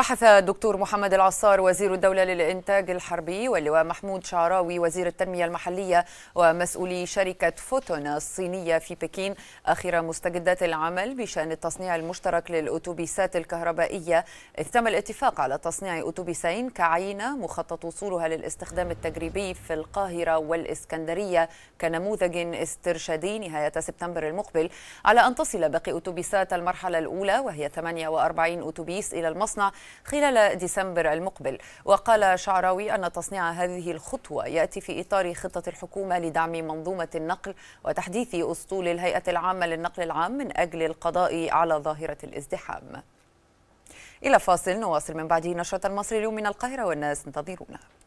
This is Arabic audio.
بحث الدكتور محمد العصار وزير الدولة للإنتاج الحربي واللواء محمود شعراوي وزير التنمية المحلية ومسؤولي شركة فوتون الصينية في بكين آخر مستجدات العمل بشأن التصنيع المشترك للأتوبيسات الكهربائية إذ تم الاتفاق على تصنيع أتوبيسين كعينة مخطط وصولها للاستخدام التجريبي في القاهرة والإسكندرية كنموذج استرشادي نهاية سبتمبر المقبل على أن تصل باقي أتوبيسات المرحلة الأولى وهي 48 أتوبيس إلى المصنع خلال ديسمبر المقبل وقال شعراوي أن تصنيع هذه الخطوة يأتي في إطار خطة الحكومة لدعم منظومة النقل وتحديث أسطول الهيئة العامة للنقل العام من أجل القضاء على ظاهرة الازدحام إلى فاصل نواصل من بعده نشرة المصري اليوم من القاهرة والناس انتظرونا